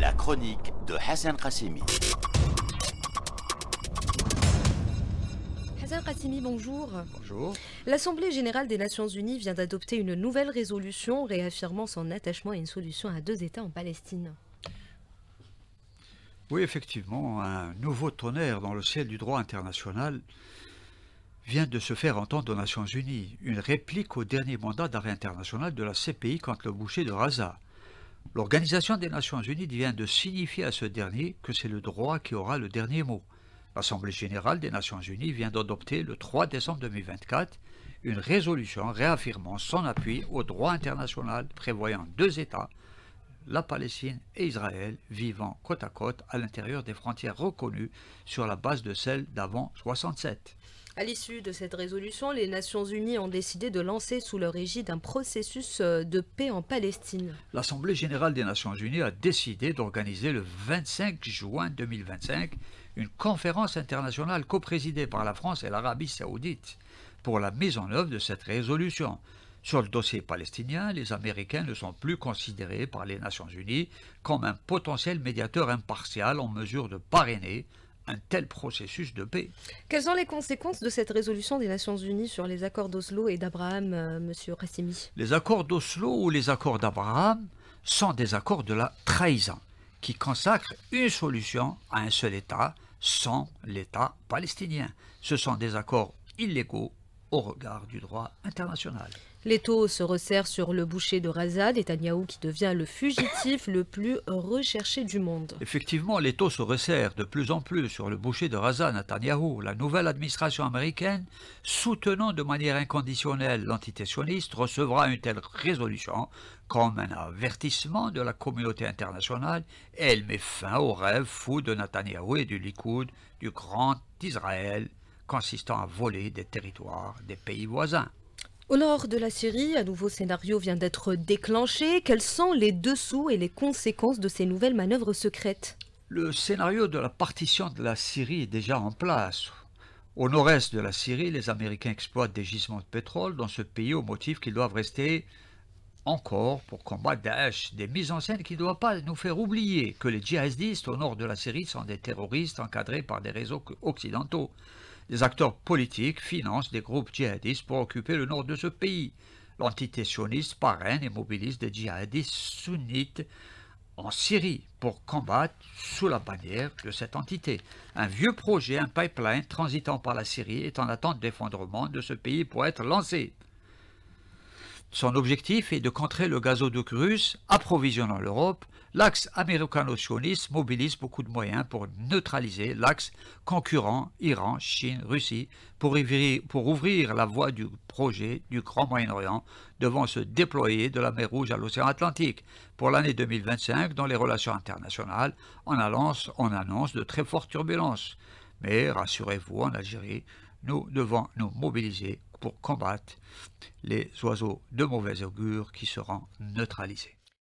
La chronique de Hassan Kassimi. Hassan Kassimi, bonjour. Bonjour. L'Assemblée générale des Nations unies vient d'adopter une nouvelle résolution réaffirmant son attachement à une solution à deux États en Palestine. Oui, effectivement, un nouveau tonnerre dans le ciel du droit international vient de se faire entendre aux Nations Unies, une réplique au dernier mandat d'arrêt international de la CPI contre le boucher de Raza. L'Organisation des Nations Unies vient de signifier à ce dernier que c'est le droit qui aura le dernier mot. L'Assemblée générale des Nations Unies vient d'adopter le 3 décembre 2024 une résolution réaffirmant son appui au droit international prévoyant deux États, la Palestine et Israël, vivant côte à côte à l'intérieur des frontières reconnues sur la base de celles d'avant 67. À l'issue de cette résolution, les Nations Unies ont décidé de lancer sous leur égide un processus euh, de paix en Palestine. L'Assemblée générale des Nations Unies a décidé d'organiser le 25 juin 2025 une conférence internationale coprésidée par la France et l'Arabie saoudite pour la mise en œuvre de cette résolution. Sur le dossier palestinien, les Américains ne sont plus considérés par les Nations Unies comme un potentiel médiateur impartial en mesure de parrainer un tel processus de paix. Quelles sont les conséquences de cette résolution des Nations Unies sur les accords d'Oslo et d'Abraham, euh, Monsieur Rassimi Les accords d'Oslo ou les accords d'Abraham sont des accords de la trahison qui consacrent une solution à un seul État, sans l'État palestinien. Ce sont des accords illégaux, au regard du droit international. Les taux se resserre sur le boucher de Raza, Netanyahu qui devient le fugitif le plus recherché du monde. Effectivement, les taux se resserrent de plus en plus sur le boucher de Raza, Netanyahu. la nouvelle administration américaine, soutenant de manière inconditionnelle l'entité recevra une telle résolution comme un avertissement de la communauté internationale et elle met fin au rêve fou de Netanyahou et du Likoud du grand Israël consistant à voler des territoires des pays voisins. Au nord de la Syrie, un nouveau scénario vient d'être déclenché. Quels sont les dessous et les conséquences de ces nouvelles manœuvres secrètes Le scénario de la partition de la Syrie est déjà en place. Au nord-est de la Syrie, les Américains exploitent des gisements de pétrole dans ce pays au motif qu'ils doivent rester encore pour combattre Daesh. Des mises en scène qui ne doivent pas nous faire oublier que les djihadistes au nord de la Syrie sont des terroristes encadrés par des réseaux occidentaux. Des acteurs politiques financent des groupes djihadistes pour occuper le nord de ce pays. L'entité sioniste parraine et mobilise des djihadistes sunnites en Syrie pour combattre sous la bannière de cette entité. Un vieux projet, un pipeline transitant par la Syrie est en attente d'effondrement de ce pays pour être lancé. Son objectif est de contrer le gazoduc russe approvisionnant l'Europe. L'axe américano-sioniste mobilise beaucoup de moyens pour neutraliser l'axe concurrent Iran-Chine-Russie pour, ouvrir la voie du projet du Grand Moyen-Orient devant se déployer de la mer Rouge à l'océan Atlantique. Pour l'année 2025, dans les relations internationales, En annonce, on annonce de très fortes turbulences. Mais rassurez-vous, en Algérie, nous devons nous mobiliser pour combattre les oiseaux de mauvaise augure qui seront neutralisés.